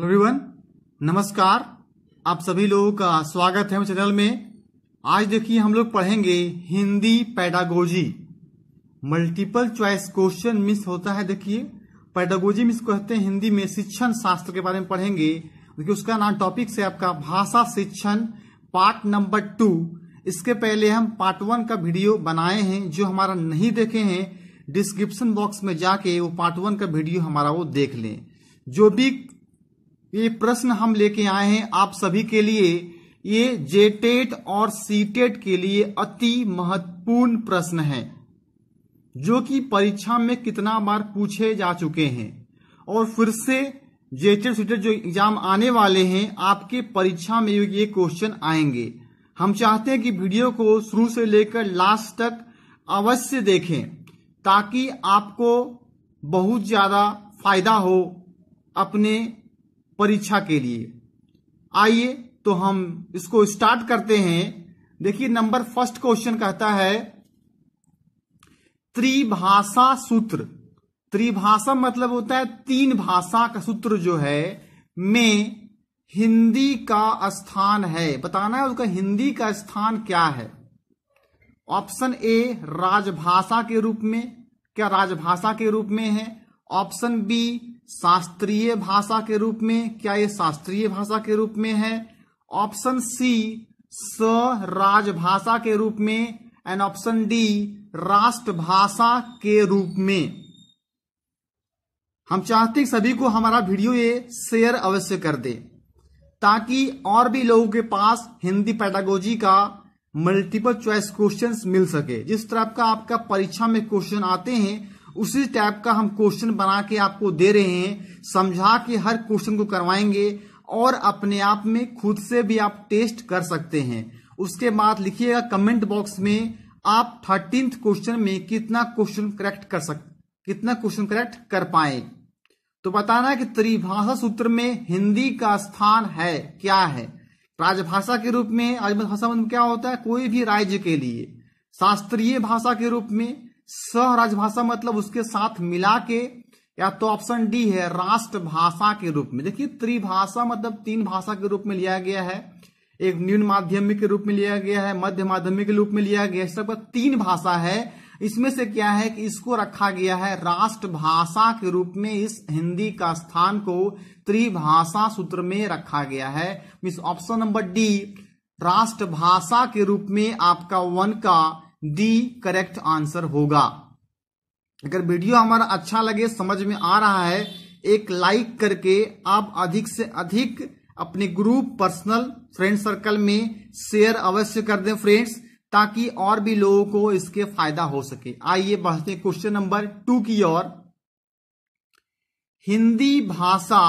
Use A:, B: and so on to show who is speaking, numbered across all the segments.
A: hello everyone नमस्कार आप सभी लोगों का स्वागत है चैनल में आज देखिए हम लोग पढ़ेंगे Hindi pedagogy multiple choice question miss होता है देखिए पैडागोजी मिस कहते हैं हिंदी में शिक्षण शास्त्र के बारे में पढ़ेंगे देखिए उसका नाम टॉपिक से आपका भाषा शिक्षण पार्ट नंबर टू इसके पहले हम पार्ट वन का वीडियो बनाए हैं जो हमारा नहीं देखे हैं डिस्क्रिप्शन बॉक्स में जाके वो पार्ट वन का वीडियो हमारा वो देख लें जो भी ये प्रश्न हम लेके आए हैं आप सभी के लिए ये जेटेट और सीटेट के लिए अति महत्वपूर्ण प्रश्न है जो कि परीक्षा में कितना बार पूछे जा चुके हैं और फिर से जेटेट सीटेट जो एग्जाम आने वाले हैं आपके परीक्षा में ये क्वेश्चन आएंगे हम चाहते हैं कि वीडियो को शुरू से लेकर लास्ट तक अवश्य देखें ताकि आपको बहुत ज़्यादा फायदा हो अपने परीक्षा के लिए आइए तो हम इसको स्टार्ट करते हैं देखिए नंबर फर्स्ट क्वेश्चन कहता है त्रिभाषा सूत्र त्रिभाषा मतलब होता है तीन भाषा का सूत्र जो है में हिंदी का स्थान है बताना है उसका हिंदी का स्थान क्या है ऑप्शन ए राजभाषा के रूप में क्या राजभाषा के रूप में है ऑप्शन बी शास्त्रीय भाषा के रूप में क्या ये शास्त्रीय भाषा के रूप में है ऑप्शन सी स राजभाषा के रूप में एंड ऑप्शन डी राष्ट्रभाषा के रूप में हम चाहते सभी को हमारा वीडियो ये शेयर अवश्य कर दे ताकि और भी लोगों के पास हिंदी पैटागोजी का मल्टीपल चॉइस क्वेश्चंस मिल सके जिस तरह का आपका परीक्षा में क्वेश्चन आते हैं उसी टाइप का हम क्वेश्चन बना के आपको दे रहे हैं समझा के हर क्वेश्चन को करवाएंगे और अपने आप में खुद से भी आप टेस्ट कर सकते हैं उसके बाद लिखिएगा कमेंट बॉक्स में आप थर्टींथ क्वेश्चन में कितना क्वेश्चन करेक्ट कर सक कितना क्वेश्चन करेक्ट कर पाए तो बताना कि त्रिभाषा सूत्र में हिंदी का स्थान है क्या है राजभाषा के रूप में राजभाषा क्या होता है कोई भी राज्य के लिए शास्त्रीय भाषा के रूप में सह राजभाषा मतलब उसके साथ मिला के या तो ऑप्शन डी है राष्ट्रभाषा के रूप में देखिए त्रिभाषा मतलब तीन भाषा के रूप में लिया गया है एक न्यून माध्यमिक के रूप में लिया गया है मध्य माध्यमिक के रूप में लिया गया है सबका तीन भाषा है इसमें से क्या है कि इसको रखा गया है राष्ट्रभाषा के रूप में इस हिंदी का स्थान को त्रिभाषा सूत्र में रखा गया है मीन्स ऑप्शन नंबर डी राष्ट्रभाषा के रूप में आपका वन का डी करेक्ट आंसर होगा अगर वीडियो हमारा अच्छा लगे समझ में आ रहा है एक लाइक करके आप अधिक से अधिक अपने ग्रुप पर्सनल फ्रेंड सर्कल में शेयर अवश्य कर दें फ्रेंड्स ताकि और भी लोगों को इसके फायदा हो सके आइए बढ़ते क्वेश्चन नंबर टू की ओर हिंदी भाषा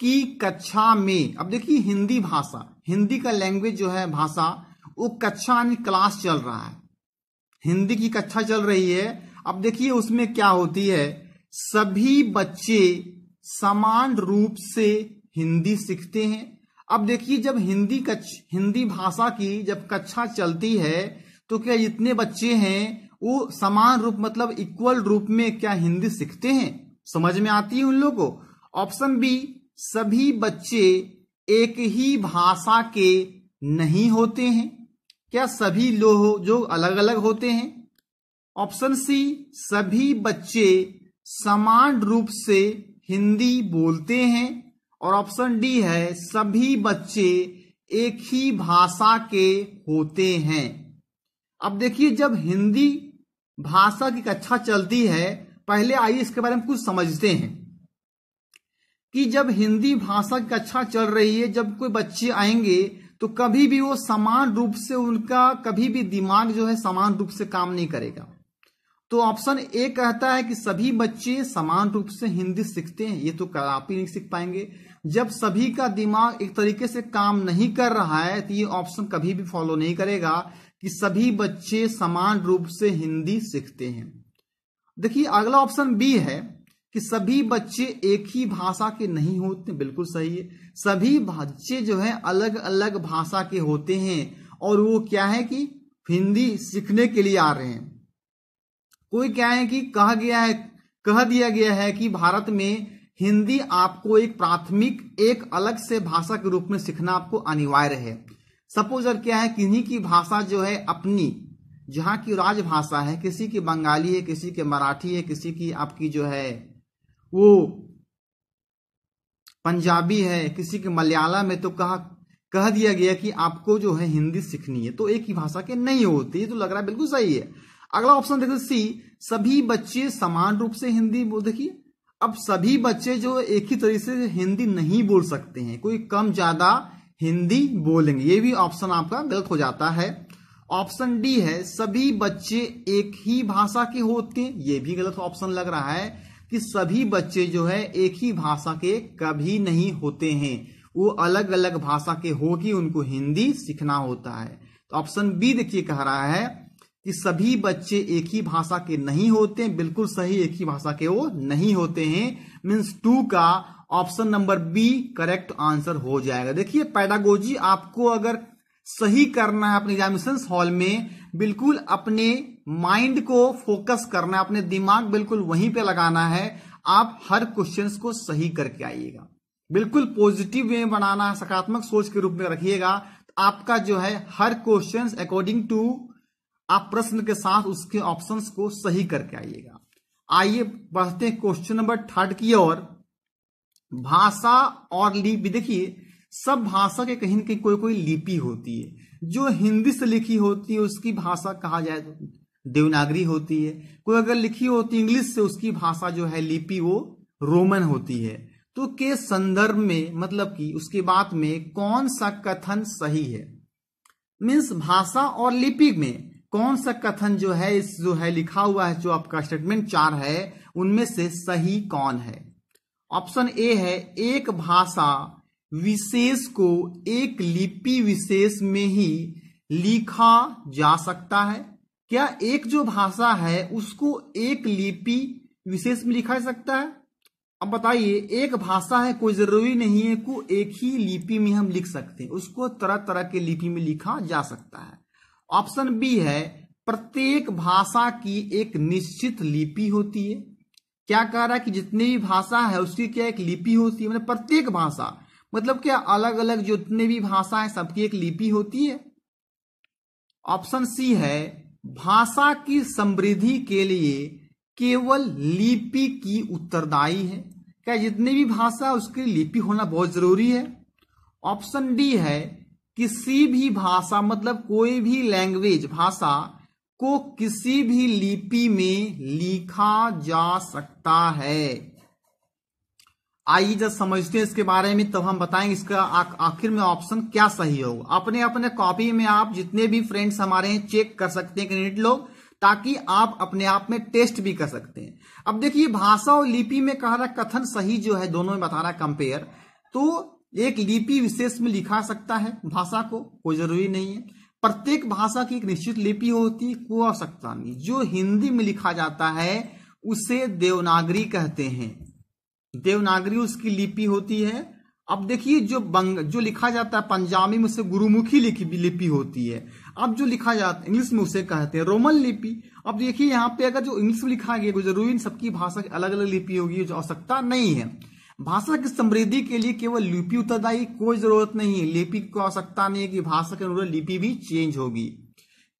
A: की कक्षा में अब देखिए हिंदी भाषा हिंदी का लैंग्वेज जो है भाषा वो कक्षा यानी क्लास चल रहा है हिंदी की कक्षा चल रही है अब देखिए उसमें क्या होती है सभी बच्चे समान रूप से हिंदी सीखते हैं अब देखिए जब हिंदी कच्छ, हिंदी भाषा की जब कक्षा चलती है तो क्या जितने बच्चे हैं वो समान रूप मतलब इक्वल रूप में क्या हिंदी सीखते हैं समझ में आती है उन लोगों को ऑप्शन बी सभी बच्चे एक ही भाषा के नहीं होते हैं क्या सभी लोह जो अलग अलग होते हैं ऑप्शन सी सभी बच्चे समान रूप से हिंदी बोलते हैं और ऑप्शन डी है सभी बच्चे एक ही भाषा के होते हैं अब देखिए जब हिंदी भाषा की कक्षा चलती है पहले आइए इसके बारे में कुछ समझते हैं कि जब हिंदी भाषा की कक्षा चल रही है जब कोई बच्चे आएंगे तो कभी भी वो समान रूप से उनका कभी भी दिमाग जो है समान रूप से काम नहीं करेगा तो ऑप्शन ए कहता है कि सभी बच्चे समान रूप से हिंदी सीखते हैं ये तो आप ही नहीं सीख पाएंगे जब सभी का दिमाग एक तरीके से काम नहीं कर रहा है तो ये ऑप्शन कभी भी फॉलो नहीं करेगा कि सभी बच्चे समान रूप से हिंदी सीखते हैं देखिए अगला ऑप्शन बी है कि सभी बच्चे एक ही भाषा के नहीं होते बिल्कुल सही है सभी बच्चे जो है अलग अलग भाषा के होते हैं और वो क्या है कि हिंदी सीखने के लिए आ रहे हैं कोई क्या है कि कहा गया है कह दिया गया है कि भारत में हिंदी आपको एक प्राथमिक एक अलग से भाषा के रूप में सीखना आपको अनिवार्य है सपोज अगर क्या है किन्हीं की भाषा जो है अपनी जहां की राजभाषा है किसी की बंगाली है किसी की मराठी है किसी की आपकी जो है वो पंजाबी है किसी के मलयालम में तो कहा कह दिया गया कि आपको जो है हिंदी सीखनी है तो एक ही भाषा के नहीं होती तो लग रहा है बिल्कुल सही है अगला ऑप्शन देखो सी सभी बच्चे समान रूप से हिंदी देखिए अब सभी बच्चे जो एक ही तरीके से हिंदी नहीं बोल सकते हैं कोई कम ज्यादा हिंदी बोलेंगे ये भी ऑप्शन आपका गलत हो जाता है ऑप्शन डी है सभी बच्चे एक ही भाषा के होते हैं ये भी गलत ऑप्शन लग रहा है कि सभी बच्चे जो है एक ही भाषा के कभी नहीं होते हैं वो अलग अलग भाषा के होगी उनको हिंदी सीखना होता है तो ऑप्शन बी देखिए कह रहा है कि सभी बच्चे एक ही भाषा के नहीं होते बिल्कुल सही एक ही भाषा के वो नहीं होते हैं मीन्स टू का option number B correct answer हो जाएगा देखिए पैडागोजी आपको अगर सही करना है अपने एग्जामिनेशन हॉल में बिल्कुल अपने माइंड को फोकस करना है अपने दिमाग बिल्कुल वहीं पे लगाना है आप हर क्वेश्चंस को सही करके आइएगा बिल्कुल पॉजिटिव वे बनाना सकारात्मक सोच के रूप में रखिएगा तो आपका जो है हर क्वेश्चंस अकॉर्डिंग टू आप प्रश्न के साथ उसके ऑप्शंस को सही करके आइएगा आइए बढ़ते हैं क्वेश्चन नंबर थर्ड की ओर भाषा और लिपि देखिए सब भाषा के कहीं ना कहीं कोई कोई लिपि होती है जो हिंदी से लिखी होती है उसकी भाषा कहा जाए तो देवनागरी होती है कोई अगर लिखी होती तो इंग्लिश से उसकी भाषा जो है लिपि वो रोमन होती है तो के संदर्भ में मतलब कि उसके बाद में कौन सा कथन सही है मीन्स भाषा और लिपि में कौन सा कथन जो है इस जो है लिखा हुआ है जो आपका स्टेटमेंट चार है उनमें से सही कौन है ऑप्शन ए है एक भाषा विशेष को एक लिपि विशेष में ही लिखा जा सकता है क्या एक जो भाषा है उसको एक लिपि विशेष में लिखा सकता है अब बताइए एक भाषा है कोई जरूरी नहीं है को एक ही लिपि में हम लिख सकते हैं उसको तरह तरह के लिपि में लिखा जा सकता है ऑप्शन बी है प्रत्येक भाषा की एक निश्चित लिपि होती है क्या कह रहा है कि जितनी भी भाषा है उसकी क्या एक लिपि होती है मतलब प्रत्येक भाषा मतलब क्या अलग अलग जितने भी भाषा है सबकी एक लिपि होती है ऑप्शन सी है भाषा की समृद्धि के लिए केवल लिपि की उत्तरदायी है क्या जितनी भी भाषा उसकी लिपि होना बहुत जरूरी है ऑप्शन डी है किसी भी भाषा मतलब कोई भी लैंग्वेज भाषा को किसी भी लिपि में लिखा जा सकता है आइए जब समझते हैं इसके बारे में तब तो हम बताएंगे इसका आखिर में ऑप्शन क्या सही होगा अपने अपने कॉपी में आप जितने भी फ्रेंड्स हमारे हैं चेक कर सकते हैं क्रेडिट लोग ताकि आप अपने आप में टेस्ट भी कर सकते हैं अब देखिए भाषा और लिपि में कह रहा कथन सही जो है दोनों में बता रहा कंपेयर तो एक लिपि विशेष में लिखा सकता है भाषा को कोई जरूरी नहीं है प्रत्येक भाषा की एक निश्चित लिपि होती है कोई आवश्यकता नहीं जो हिंदी में लिखा जाता है उसे देवनागरी कहते हैं देवनागरी उसकी लिपि होती है अब देखिए जो बंग जो लिखा जाता है पंजाबी में उसे गुरुमुखी लिपि होती है अब जो लिखा जाता है इंग्लिश में उसे कहते हैं रोमन लिपि अब देखिए यहाँ पे अगर जो इंग्लिश में लिखा गया जरूरी इन सबकी भाषा की अलग अलग लिपि होगी जो आवश्यकता नहीं है भाषा की समृद्धि के लिए केवल लिपि उत्तरदायी कोई जरूरत नहीं है लिपि को आवश्यकता नहीं है कि भाषा के अनुरूप लिपि भी चेंज होगी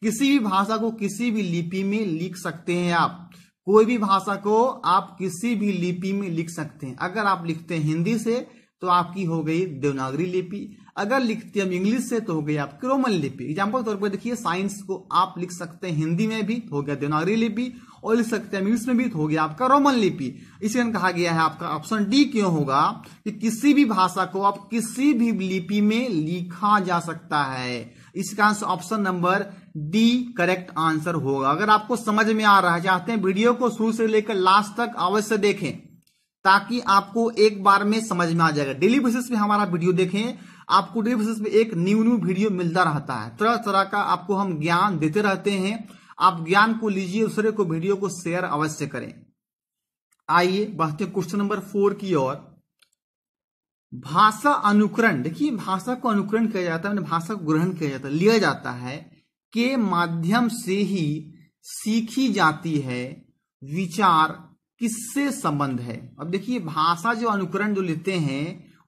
A: किसी भी भाषा को किसी भी लिपि में लिख सकते हैं आप कोई भी भाषा को आप किसी भी लिपि में लिख सकते हैं अगर आप लिखते हैं हिंदी से तो आपकी हो गई देवनागरी लिपि अगर लिखते हम इंग्लिश से तो हो गई आपकी रोमन लिपि एग्जाम्पल तौर पर देखिए साइंस को आप लिख सकते हैं हिंदी में भी तो हो गया देवनागरी लिपि और लिख सकते हैं इंग्लिश में भी तो हो गया आपका रोमन लिपि इसी कारण कहा गया है आपका ऑप्शन डी क्यों होगा कि किसी भी भाषा को आप किसी भी लिपि में लिखा जा सकता है इस कारण option number D correct answer होगा अगर आपको समझ में आ रहा है चाहते हैं वीडियो को शुरू से लेकर लास्ट तक अवश्य देखें ताकि आपको एक बार में समझ में आ जाएगा डेली बेसिस पे हमारा वीडियो देखें आपको डेली बेसिस पे एक न्यू न्यू वीडियो मिलता रहता है तरह तरह का आपको हम ज्ञान देते रहते हैं आप ज्ञान को लीजिए दूसरे को वीडियो को शेयर अवश्य करें आइए बढ़ते क्वेश्चन नंबर फोर की ओर भाषा अनुकरण देखिए भाषा को अनुकरण किया जाता है भाषा को ग्रहण किया जाता है लिया जाता है के माध्यम से ही सीखी जाती है विचार किससे संबंध है अब देखिए भाषा जो अनुकरण जो लेते हैं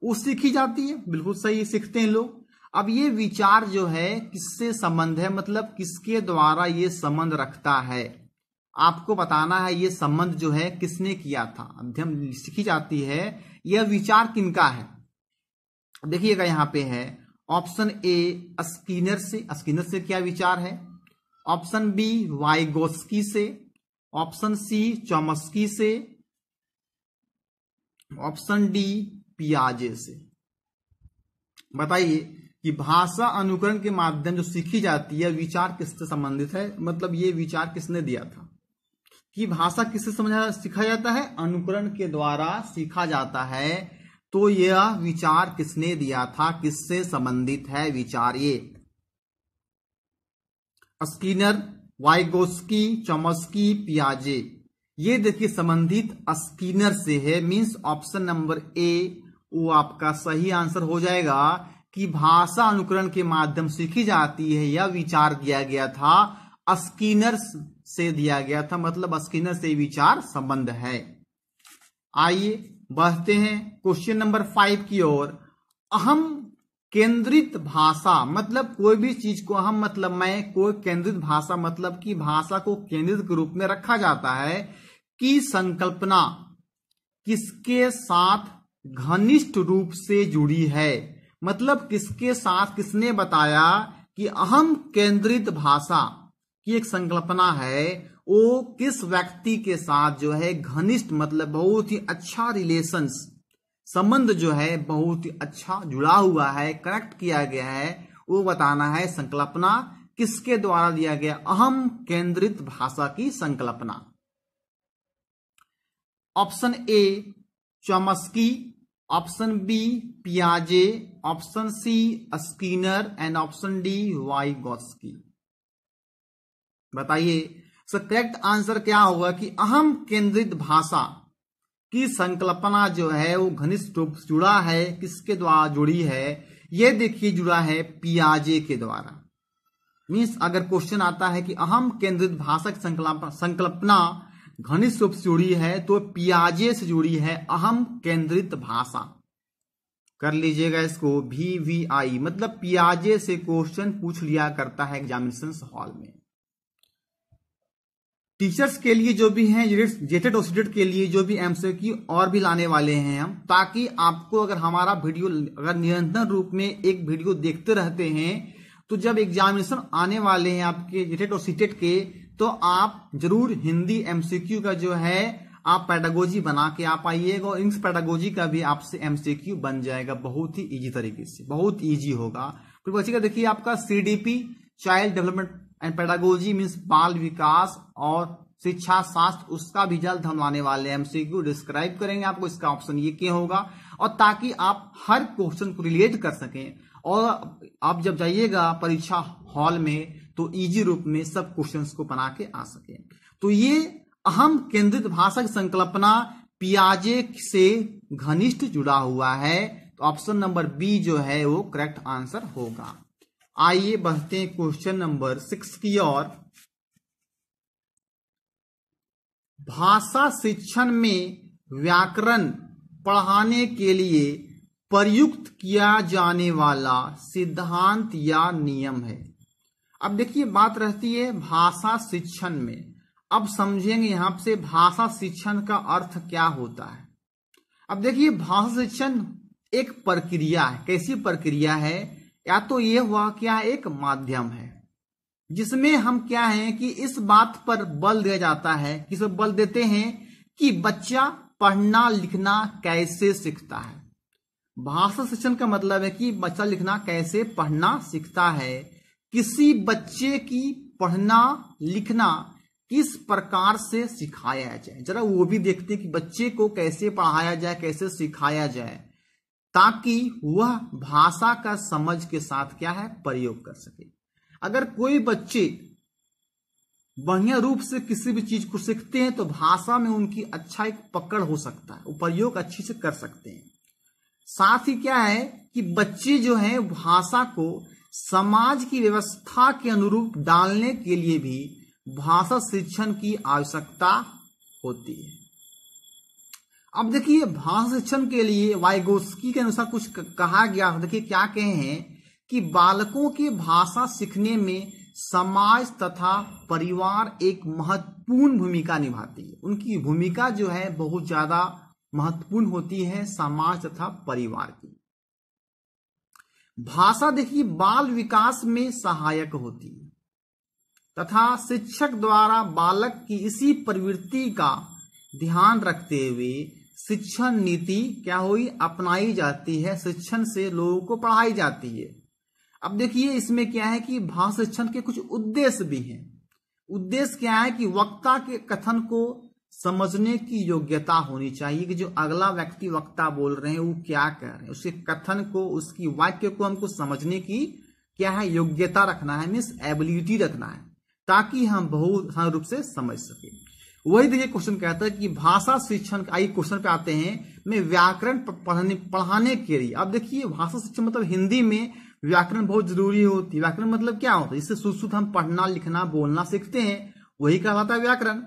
A: वो सीखी जाती है बिल्कुल सही सीखते हैं लोग अब ये विचार जो है किससे संबंध है मतलब किसके द्वारा ये संबंध रखता है आपको बताना है ये संबंध जो है किसने किया था अध्ययन सीखी जाती है यह विचार किनका है देखिएगा यहाँ पे है ऑप्शन ए अस्किनर से अस्किनर से क्या विचार है ऑप्शन बी वाइगोस्की से ऑप्शन सी चौमस्की से ऑप्शन डी पियाजे से बताइए कि भाषा अनुकरण के माध्यम जो सीखी जाती है विचार किससे संबंधित है मतलब ये विचार किसने दिया था कि भाषा किससे समझा सीखा जाता है अनुकरण के द्वारा सीखा जाता है तो यह विचार किसने दिया था किससे संबंधित है विचार ये स्किनर वाइगोस्की चमस्की पियाजे ये देखिए संबंधित स्किनर से है मींस ऑप्शन नंबर ए वो आपका सही आंसर हो जाएगा कि भाषा अनुकरण के माध्यम सीखी जाती है यह विचार दिया गया था स्किनर से दिया गया था मतलब स्किनर से विचार संबंध है आइए बढ़ते हैं क्वेश्चन नंबर फाइव की ओर अहम केंद्रित भाषा मतलब कोई भी चीज को अहम मतलब मैं कोई केंद्रित भाषा मतलब कि भाषा को केंद्रित के रूप में रखा जाता है की संकल्पना किसके साथ घनिष्ठ रूप से जुड़ी है मतलब किसके साथ किसने बताया कि अहम केंद्रित भाषा की एक संकल्पना है वो किस व्यक्ति के साथ जो है घनिष्ठ मतलब बहुत ही अच्छा रिलेशंस संबंध जो है बहुत ही अच्छा जुड़ा हुआ है कनेक्ट किया गया है वो बताना है संकल्पना किसके द्वारा दिया गया अहम केंद्रित भाषा की संकल्पना option A Chomsky option B पियाजे option C Skinner and option D Vygotsky बताइए सो करेक्ट आंसर क्या होगा कि अहम केंद्रित भाषा की संकल्पना जो है वो घनिष्ठ रूप से जुड़ा है किसके द्वारा जुड़ी है ये देखिए जुड़ा है पियाजे के द्वारा मीन्स अगर क्वेश्चन आता है कि अहम केंद्रित भाषा की संकल्पना घनिष्ठ रूप से जुड़ी है तो पियाजे से जुड़ी है अहम केंद्रित भाषा कर लीजिएगा इसको वी वी आई मतलब पियाजे से क्वेश्चन पूछ लिया करता है एग्जामिनेशन हॉल में टीचर्स के लिए जो भी हैं जेटेड ओसीटेड के लिए जो भी एमसीक्यू और भी लाने वाले हैं हम ताकि आपको अगर हमारा वीडियो अगर निरंतर रूप में एक वीडियो देखते रहते हैं तो जब एग्जामिनेशन आने वाले हैं आपके जेटेड ओसीटेड के तो आप जरूर हिंदी एमसीक्यू का जो है आप पैडागोजी बना के आप आइएगा और इंग्स पैडागोजी का भी आपसे एमसीक्यू बन जाएगा बहुत ही इजी तरीके से बहुत इजी होगा फिर बचेगा देखिए आपका CDP child development and pedagogy means बाल विकास और शिक्षा शास्त्र उसका भी जल्द हम आने वाले एमसीक्यू डिस्क्राइब करेंगे आपको इसका ऑप्शन ये क्या होगा और ताकि आप हर क्वेश्चन को रिलेट कर सकें और आप जब जाइएगा परीक्षा हॉल में तो इजी रूप में सब क्वेश्चन को बना के आ सके तो ये अहम केंद्रित भाषा की संकल्पना पियाजे से घनिष्ठ जुड़ा हुआ है तो ऑप्शन नंबर बी जो है वो करेक्ट आंसर होगा आइए बढ़ते हैं क्वेश्चन नंबर सिक्स की ओर भाषा शिक्षण में व्याकरण पढ़ाने के लिए प्रयुक्त किया जाने वाला सिद्धांत या नियम है अब देखिए बात रहती है भाषा शिक्षण में अब समझेंगे यहां से भाषा शिक्षण का अर्थ क्या होता है अब देखिए भाषा शिक्षण एक प्रक्रिया है कैसी प्रक्रिया है या तो ये हुआ क्या एक माध्यम है जिसमें हम क्या है कि इस बात पर बल दिया जाता है किस बल देते हैं कि बच्चा पढ़ना लिखना कैसे सीखता है भाषा शिक्षण का मतलब है कि बच्चा लिखना कैसे पढ़ना सीखता है किसी बच्चे की पढ़ना लिखना किस प्रकार से सिखाया जाए जरा वो भी देखते हैं कि बच्चे को कैसे पढ़ाया जाए कैसे सिखाया जाए ताकि वह भाषा का समझ के साथ क्या है प्रयोग कर सके अगर कोई बच्चे बढ़िया रूप से किसी भी चीज को सीखते हैं तो भाषा में उनकी अच्छा एक पकड़ हो सकता है वो प्रयोग अच्छे से कर सकते हैं साथ ही क्या है कि बच्चे जो हैं भाषा को समाज की व्यवस्था के अनुरूप डालने के लिए भी भाषा शिक्षण की आवश्यकता होती है अब देखिए भाषा शिक्षण के लिए वाइगोस्की के अनुसार कुछ कहा गया देखिए क्या कहे हैं कि बालकों के भाषा सीखने में समाज तथा परिवार एक महत्वपूर्ण भूमिका निभाती है उनकी भूमिका जो है बहुत ज्यादा महत्वपूर्ण होती है समाज तथा परिवार की भाषा देखिए बाल विकास में सहायक होती है तथा शिक्षक द्वारा बालक की इसी प्रवृत्ति का ध्यान रखते हुए शिक्षण नीति क्या हुई अपनाई जाती है शिक्षण से लोगों को पढ़ाई जाती है अब देखिए इसमें क्या है कि भाषा शिक्षण के कुछ उद्देश्य भी हैं उद्देश्य क्या है कि वक्ता के कथन को समझने की योग्यता होनी चाहिए कि जो अगला व्यक्ति वक्ता बोल रहे हैं वो क्या कह रहे हैं उसके कथन को उसकी वाक्य को हमको समझने की क्या है योग्यता रखना है मीन्स एबिलिटी रखना है ताकि हम बहुत रूप से समझ सकें वही देखिए क्वेश्चन कहता है कि भाषा शिक्षण आई क्वेश्चन पे आते हैं मैं व्याकरण पढ़ाने पढ़ाने के लिए अब देखिए भाषा शिक्षण मतलब हिंदी में व्याकरण बहुत जरूरी होती है व्याकरण मतलब क्या होता है इससे शुद्ध शुद्ध हम पढ़ना लिखना बोलना सीखते हैं वही कहलाता है व्याकरण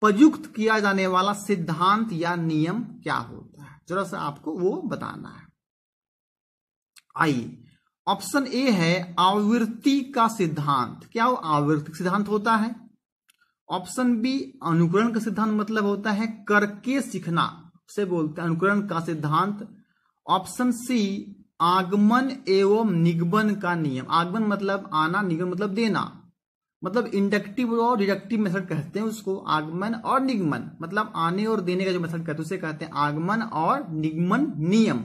A: प्रयुक्त किया जाने वाला सिद्धांत या नियम क्या होता है जरा सा आपको वो बताना है आइए ऑप्शन ए है आवृत्ति का सिद्धांत क्या वो आवृत्ति सिद्धांत होता है ऑप्शन बी अनुकरण का सिद्धांत मतलब होता है करके सीखना से बोलते हैं अनुकरण का सिद्धांत ऑप्शन सी आगमन एवं निगमन का नियम आगमन मतलब आना निगम मतलब देना मतलब इंडक्टिव और डिडक्टिव मेथड कहते हैं उसको आगमन और निगमन मतलब आने और देने का जो मेथड कहते हैं उसे कहते हैं आगमन और निगमन नियम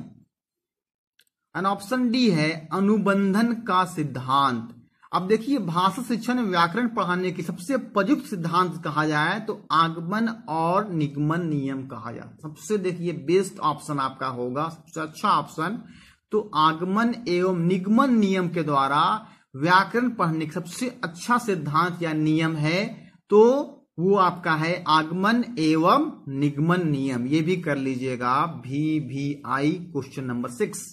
A: एंड ऑप्शन डी है अनुबंधन का सिद्धांत अब देखिए भाषा शिक्षण व्याकरण पढ़ाने की सबसे प्रयुक्त सिद्धांत कहा जाए तो आगमन और निगमन नियम कहा जाए सबसे देखिए बेस्ट ऑप्शन आपका होगा सबसे अच्छा ऑप्शन तो आगमन एवं निगमन नियम के द्वारा व्याकरण पढ़ने का सबसे अच्छा सिद्धांत या नियम है तो वो आपका है आगमन एवं निगमन नियम ये भी कर लीजिएगा भी भी आई question number six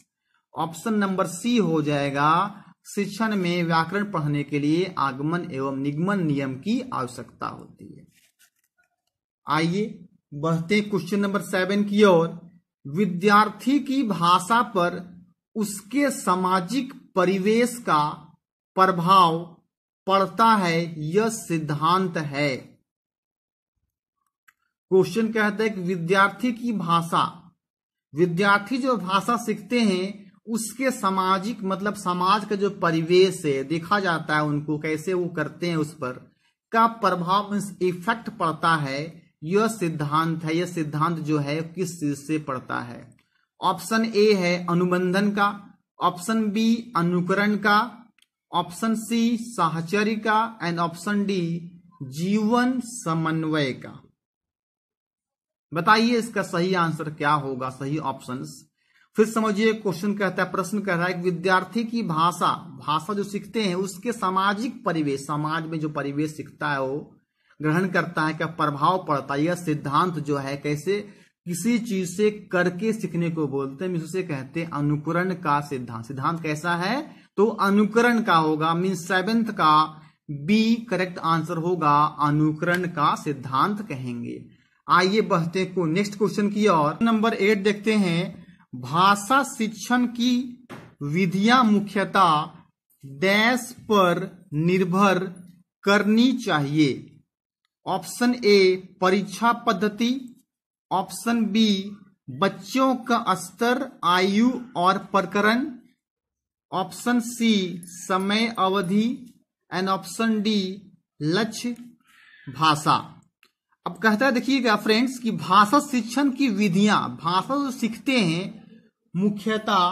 A: option number C हो जाएगा शिक्षण में व्याकरण पढ़ने के लिए आगमन एवं निगमन नियम की आवश्यकता होती है आइए बढ़ते क्वेश्चन नंबर सेवन की ओर विद्यार्थी की भाषा पर उसके सामाजिक परिवेश का प्रभाव पड़ता है यह सिद्धांत है क्वेश्चन कहता है कि विद्यार्थी की भाषा विद्यार्थी जो भाषा सीखते हैं उसके सामाजिक मतलब समाज का जो परिवेश है देखा जाता है उनको कैसे वो करते हैं उस पर का प्रभाव इफेक्ट पड़ता है यह सिद्धांत है यह सिद्धांत जो है किस चीज से पड़ता है ऑप्शन ए है अनुबंधन का ऑप्शन बी अनुकरण का ऑप्शन सी साहचर्य का एंड ऑप्शन डी जीवन समन्वय का बताइए इसका सही आंसर क्या होगा सही ऑप्शंस फिर समझिए क्वेश्चन कहता है प्रश्न कह रहा है विद्यार्थी की भाषा भाषा जो सीखते हैं उसके सामाजिक परिवेश समाज में जो परिवेश सीखता है वो ग्रहण करता है क्या प्रभाव पड़ता है यह सिद्धांत जो है कैसे किसी चीज से करके सीखने को बोलते हैं उसे कहते हैं अनुकरण का सिद्धांत सिद्धांत कैसा है तो अनुकरण का होगा मीन सेवेंथ का बी करेक्ट आंसर होगा अनुकरण का सिद्धांत कहेंगे आइए बढ़ते को नेक्स्ट क्वेश्चन की और नंबर एट देखते हैं भाषा शिक्षण की विधियां मुख्यतः देश पर निर्भर करनी चाहिए ऑप्शन ए परीक्षा पद्धति ऑप्शन बी बच्चों का स्तर आयु और प्रकरण ऑप्शन सी समय अवधि एंड ऑप्शन डी लक्ष्य भाषा अब कहता है देखिएगा फ्रेंड्स कि भाषा शिक्षण की विधियां भाषा जो सीखते हैं मुख्यतः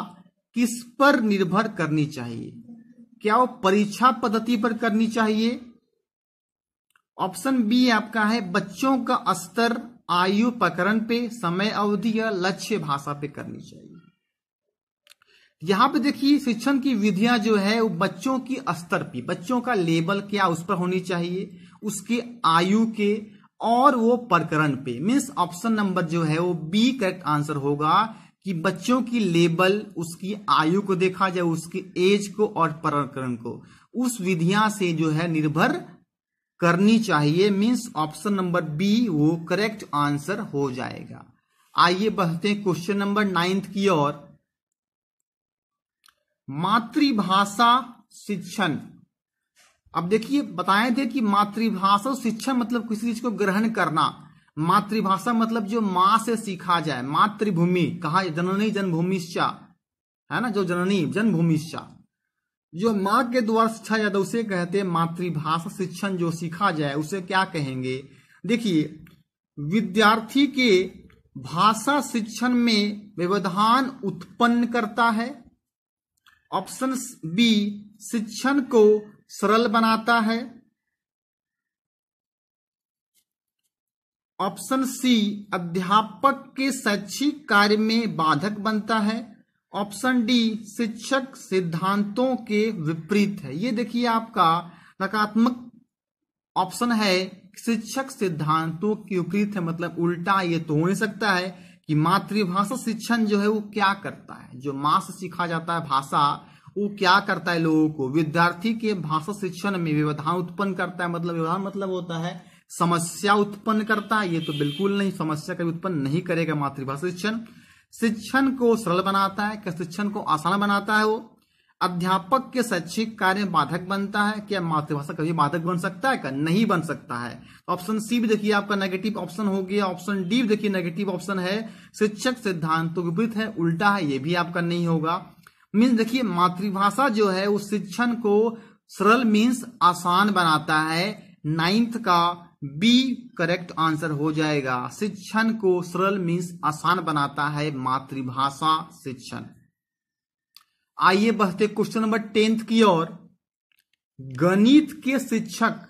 A: किस पर निर्भर करनी चाहिए क्या वो परीक्षा पद्धति पर करनी चाहिए ऑप्शन बी आपका है बच्चों का स्तर आयु प्रकरण पे समय अवधि या लक्ष्य भाषा पे करनी चाहिए यहां पे देखिए शिक्षण की विधियां जो है वो बच्चों की स्तर पे बच्चों का लेवल क्या उस पर होनी चाहिए उसके आयु के और वो प्रकरण पे मीन्स ऑप्शन नंबर जो है वो बी करेक्ट आंसर होगा कि बच्चों की लेबल उसकी आयु को देखा जाए उसकी एज को और प्रकरण को उस विधियां से जो है निर्भर करनी चाहिए मीन्स ऑप्शन नंबर बी वो करेक्ट आंसर हो जाएगा आइए बढ़ते हैं क्वेश्चन नंबर नाइन्थ की ओर मातृभाषा शिक्षण अब देखिए बताए थे कि मातृभाषा शिक्षण मतलब किसी चीज को ग्रहण करना मातृभाषा मतलब जो माँ से सीखा जाए मातृभूमि कहा जननी जन्मभूमिश्चा है ना जो जननी जन्मभूमिश्चा जो माँ के द्वारा शिक्षा जाए तो उसे कहते हैं मातृभाषा शिक्षण जो सीखा जाए उसे क्या कहेंगे देखिए विद्यार्थी के भाषा शिक्षण में व्यवधान उत्पन्न करता है ऑप्शन बी शिक्षण को सरल बनाता है ऑप्शन सी अध्यापक के शैक्षिक कार्य में बाधक बनता है ऑप्शन डी शिक्षक सिद्धांतों के विपरीत है ये देखिए आपका नकारात्मक ऑप्शन है शिक्षक सिद्धांतों के विपरीत है मतलब उल्टा ये तो हो नहीं सकता है कि मातृभाषा शिक्षण जो है वो क्या करता है जो माँ से सीखा जाता है भाषा वो क्या करता है लोगों को विद्यार्थी के भाषा शिक्षण में व्यवधान उत्पन्न करता है मतलब व्यवधान मतलब होता है समस्या उत्पन्न करता है ये तो बिल्कुल नहीं समस्या कभी उत्पन्न नहीं करेगा मातृभाषा शिक्षण शिक्षण को सरल बनाता है क्या शिक्षण को आसान बनाता है वो अध्यापक के शैक्षिक कार्य बाधक बनता है क्या मातृभाषा कभी बाधक बन सकता है क्या नहीं बन सकता है ऑप्शन तो सी भी देखिए आपका नेगेटिव ऑप्शन हो गया ऑप्शन डी भी देखिए नेगेटिव ऑप्शन है शिक्षक सिद्धांतों विपरीत है उल्टा है ये भी आपका नहीं होगा मीन्स देखिए मातृभाषा जो है उस शिक्षण को सरल मीन्स आसान बनाता है नाइन्थ का बी करेक्ट आंसर हो जाएगा शिक्षण को सरल मीन्स आसान बनाता है मातृभाषा शिक्षण आइए बढ़ते क्वेश्चन नंबर टेंथ की ओर गणित के शिक्षक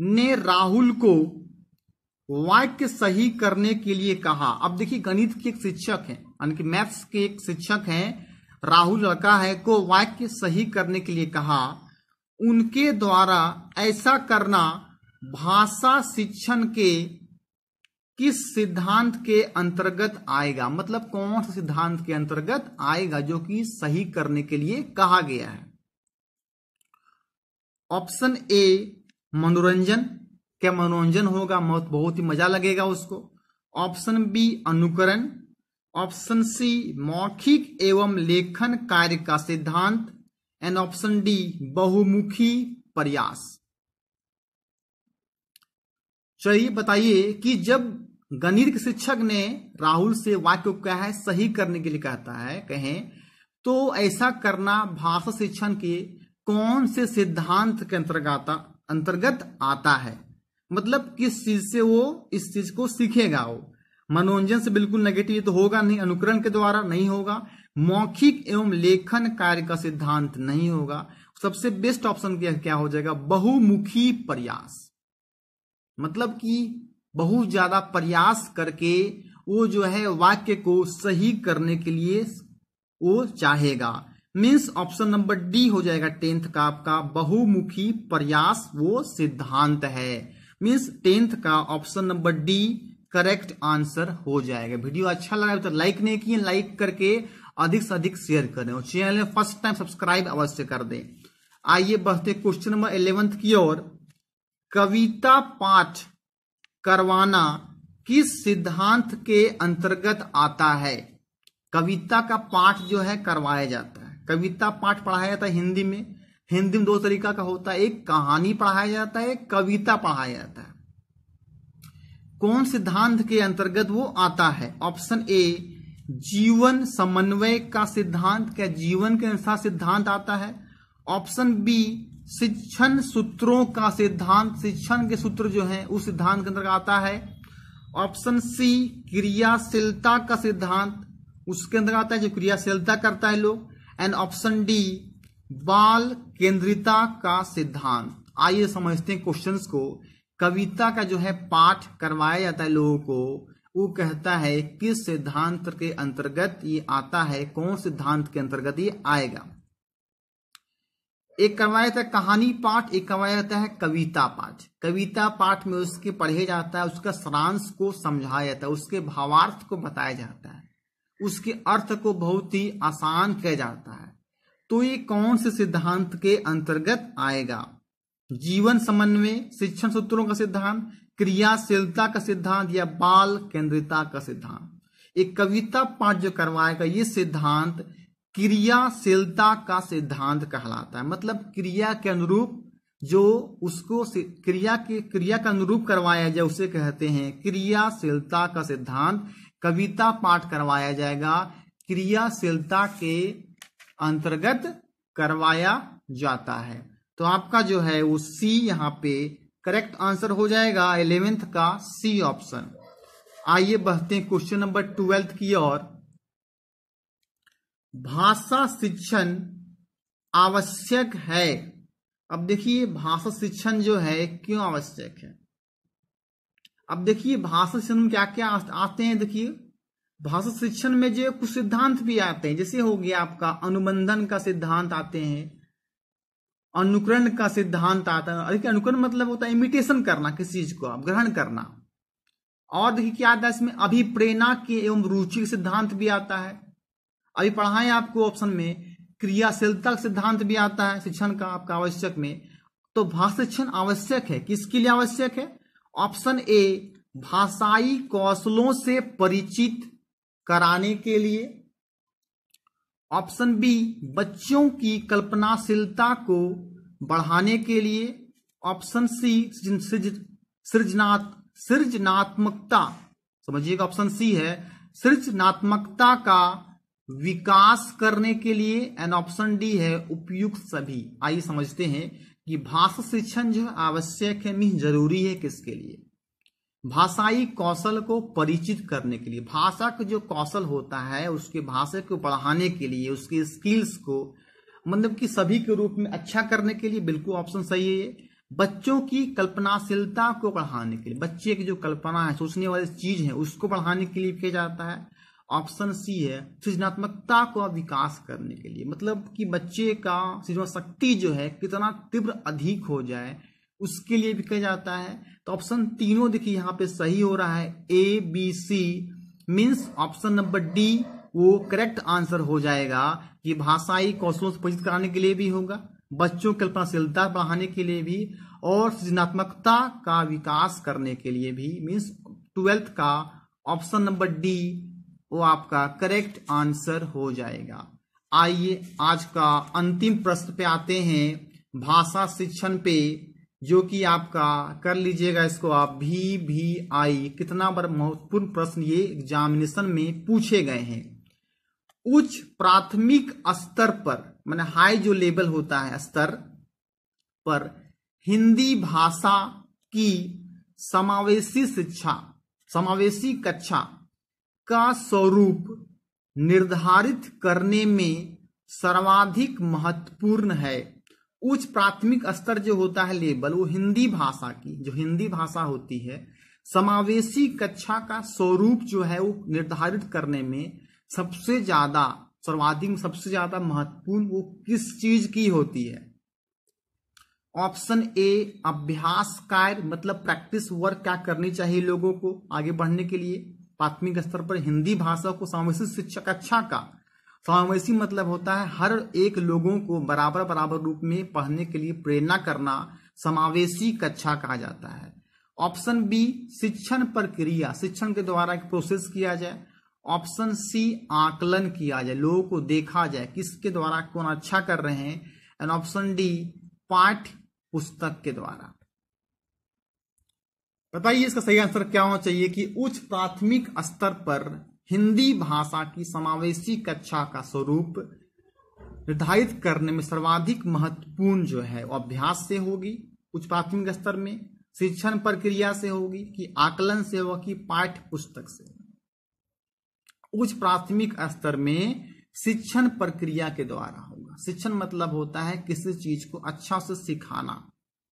A: ने राहुल को वाक्य सही करने के लिए कहा अब देखिए गणित के एक शिक्षक है यानी कि मैथ्स के एक शिक्षक है राहुल लड़का है को वाक्य सही करने के लिए कहा उनके द्वारा ऐसा करना भाषा शिक्षण के किस सिद्धांत के अंतर्गत आएगा मतलब कौन सा सिद्धांत के अंतर्गत आएगा जो कि सही करने के लिए कहा गया है ऑप्शन ए मनोरंजन क्या मनोरंजन होगा बहुत ही मजा लगेगा उसको ऑप्शन बी अनुकरण ऑप्शन सी मौखिक एवं लेखन कार्य का सिद्धांत एंड ऑप्शन डी बहुमुखी प्रयास चलिए बताइए कि जब गणित शिक्षक ने राहुल से वाक्य को कहा है सही करने के लिए कहता है कहें तो ऐसा करना भाषा शिक्षण के कौन से सिद्धांत के अंतर्गत अंतर्गत आता है मतलब किस चीज से वो इस चीज को सीखेगा वो मनोरंजन से बिल्कुल नेगेटिव तो होगा नहीं अनुकरण के द्वारा नहीं होगा मौखिक एवं लेखन कार्य का सिद्धांत नहीं होगा सबसे बेस्ट ऑप्शन क्या हो जाएगा बहुमुखी प्रयास मतलब कि बहुत ज्यादा प्रयास करके वो जो है वाक्य को सही करने के लिए वो चाहेगा मीन्स ऑप्शन नंबर डी हो जाएगा टेंथ का आपका बहुमुखी प्रयास वो सिद्धांत है मीन्स टेंथ का option number D correct answer हो जाएगा वीडियो अच्छा लगा तो लाइक नहीं किए लाइक करके अधिक से अधिक शेयर करें और चैनल में फर्स्ट टाइम सब्सक्राइब अवश्य कर दें आइए बढ़ते क्वेश्चन नंबर इलेवेंथ की ओर कविता पाठ करवाना किस सिद्धांत के अंतर्गत आता है कविता का पाठ जो है करवाया जाता है कविता पाठ पढ़ाया जाता है हिंदी में हिंदी में दो तरीका का होता है एक कहानी पढ़ाया जाता है एक कविता पढ़ाया जाता है कौन सिद्धांत के अंतर्गत वो आता है ऑप्शन ए जीवन समन्वय का सिद्धांत क्या जीवन के अनुसार सिद्धांत आता है ऑप्शन बी शिक्षण सूत्रों का सिद्धांत शिक्षण के सूत्र जो है उस सिद्धांत के अंतर्गत आता है ऑप्शन सी क्रियाशीलता का सिद्धांत उसके अंदर आता है जो क्रियाशीलता करता है लोग एंड ऑप्शन डी बाल केंद्रिता का सिद्धांत आइए समझते हैं क्वेश्चंस को कविता का जो है पाठ करवाया जाता है लोगों को वो कहता है किस सिद्धांत के अंतर्गत ये आता है कौन सिद्धांत के अंतर्गत ये आएगा एक करवाया जाता है कहानी पाठ एक करवाया जाता है कविता पाठ कविता पाठ में उसके पढ़े जाता है उसका सारांश को समझाया जाता है उसके भावार्थ को बताया जाता है उसके अर्थ को बहुत ही आसान किया जाता है तो ये कौन से सिद्धांत के अंतर्गत आएगा जीवन समन्वय शिक्षण सूत्रों का सिद्धांत क्रियाशीलता का सिद्धांत या बाल केंद्रिता का सिद्धांत एक कविता पाठ जो करवाएगा ये सिद्धांत क्रियाशीलता का सिद्धांत कहलाता है मतलब क्रिया के अनुरूप जो उसको क्रिया के क्रिया के अनुरूप करवाया जाए उसे कहते हैं क्रियाशीलता का सिद्धांत कविता पाठ करवाया जाएगा क्रियाशीलता के अंतर्गत करवाया जाता है तो आपका जो है वो सी यहाँ पे करेक्ट आंसर हो जाएगा इलेवेंथ का सी ऑप्शन आइए बढ़ते हैं क्वेश्चन नंबर ट्वेल्थ की ओर भाषा शिक्षण आवश्यक है अब देखिए भाषा शिक्षण जो है क्यों आवश्यक है अब देखिए भाषा शिक्षण में क्या क्या आते हैं देखिए भाषा शिक्षण में जो कुछ सिद्धांत भी आते हैं जैसे हो गया आपका अनुबंधन का सिद्धांत आते हैं अनुकरण का सिद्धांत आता है देखिए अनुकरण मतलब होता है इमिटेशन करना किसी चीज को आप ग्रहण करना और देखिए क्या आता है इसमें अभिप्रेरणा के एवं रुचि सिद्धांत भी आता है अभी पढ़ाए आपको ऑप्शन में क्रियाशीलता सिद्धांत भी आता है शिक्षण का आपका आवश्यक में तो भाषा शिक्षण आवश्यक है किसके लिए आवश्यक है ऑप्शन ए भाषाई कौशलों से परिचित कराने के लिए ऑप्शन बी बच्चों की कल्पनाशीलता को बढ़ाने के लिए ऑप्शन सी सृजनात् सृजनात्मकता समझिएगा ऑप्शन सी है सृजनात्मकता का विकास करने के लिए एन ऑप्शन डी है उपयुक्त सभी आइए समझते हैं कि भाषा शिक्षण जो आवश्यक है मीन जरूरी है किसके लिए भाषाई कौशल को परिचित करने के लिए भाषा का जो कौशल होता है उसके भाषा को बढ़ाने के लिए उसके स्किल्स को मतलब कि सभी के रूप में अच्छा करने के लिए बिल्कुल ऑप्शन सही है ये बच्चों की कल्पनाशीलता को बढ़ाने के लिए बच्चे की जो कल्पना है सोचने वाली चीज है उसको बढ़ाने के लिए किया जाता है ऑप्शन सी है सृजनात्मकता का विकास करने के लिए मतलब कि बच्चे का सृजन शक्ति जो है कितना तीव्र अधिक हो जाए उसके लिए भी कहा जाता है तो ऑप्शन तीनों देखिए यहाँ पे सही हो रहा है A B C means option number D वो करेक्ट आंसर हो जाएगा कि भाषाई कौशलों से परिचित कराने के लिए भी होगा बच्चों की कल्पनाशीलता बढ़ाने के लिए भी और सृजनात्मकता का विकास करने के लिए भी मीन्स ट्वेल्थ का ऑप्शन नंबर डी वो आपका करेक्ट आंसर हो जाएगा आइए आज का अंतिम प्रश्न पे आते हैं भाषा शिक्षण पे जो कि आपका कर लीजिएगा इसको आप भी भी आई कितना बड़ा महत्वपूर्ण प्रश्न ये एग्जामिनेशन में पूछे गए हैं उच्च प्राथमिक स्तर पर मैंने हाई जो लेवल होता है स्तर पर हिंदी भाषा की समावेशी शिक्षा समावेशी कक्षा का स्वरूप निर्धारित करने में सर्वाधिक महत्वपूर्ण है उच्च प्राथमिक स्तर जो होता है लेबल वो हिंदी भाषा की जो हिंदी भाषा होती है समावेशी कक्षा का स्वरूप जो है वो निर्धारित करने में सबसे ज्यादा सर्वाधिक सबसे ज्यादा महत्वपूर्ण वो किस चीज की होती है ऑप्शन ए अभ्यास कार्य मतलब प्रैक्टिस वर्क क्या करनी चाहिए लोगों को आगे बढ़ने के लिए प्राथमिक स्तर पर हिंदी भाषा को समावेशी शिक्षा कक्षा का समावेशी मतलब होता है हर एक लोगों को बराबर बराबर रूप में पढ़ने के लिए प्रेरणा करना समावेशी कक्षा कहा जाता है ऑप्शन बी शिक्षण प्रक्रिया शिक्षण के द्वारा एक प्रोसेस किया जाए ऑप्शन सी आकलन किया जाए लोगों को देखा जाए किसके द्वारा कौन अच्छा कर रहे हैं एंड ऑप्शन डी पाठ पुस्तक के द्वारा बताइए इसका सही आंसर क्या होना चाहिए कि उच्च प्राथमिक स्तर पर हिंदी भाषा की समावेशी कक्षा का स्वरूप निर्धारित करने में सर्वाधिक महत्वपूर्ण जो है वो अभ्यास से होगी उच्च प्राथमिक स्तर में शिक्षण प्रक्रिया से होगी कि आकलन से होगा कि पाठ्य पुस्तक से उच्च प्राथमिक स्तर में शिक्षण प्रक्रिया के द्वारा होगा शिक्षण मतलब होता है किसी चीज को अच्छा से सिखाना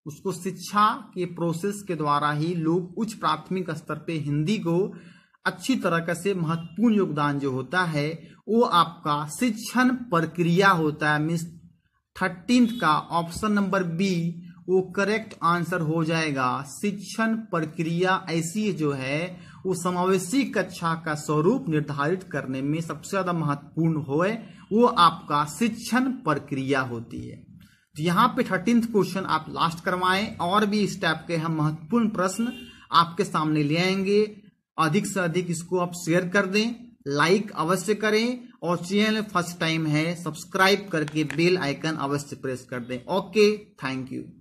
A: उसको शिक्षा के प्रोसेस के द्वारा ही लोग उच्च प्राथमिक स्तर पे हिंदी को अच्छी तरह से महत्वपूर्ण योगदान जो होता है वो आपका शिक्षण प्रक्रिया होता है मिस थर्टीन का ऑप्शन नंबर बी वो करेक्ट आंसर हो जाएगा शिक्षण प्रक्रिया ऐसी जो है वो समावेशी कक्षा का स्वरूप निर्धारित करने में सबसे ज्यादा महत्वपूर्ण हो वो आपका शिक्षण प्रक्रिया होती है तो यहां पे थर्टींथ क्वेश्चन आप लास्ट करवाएं और भी इस टाइप के हम महत्वपूर्ण प्रश्न आपके सामने ले आएंगे अधिक से अधिक इसको आप शेयर कर दें लाइक अवश्य करें और चैनल फर्स्ट टाइम है सब्सक्राइब करके बेल आइकन अवश्य प्रेस कर दें ओके थैंक यू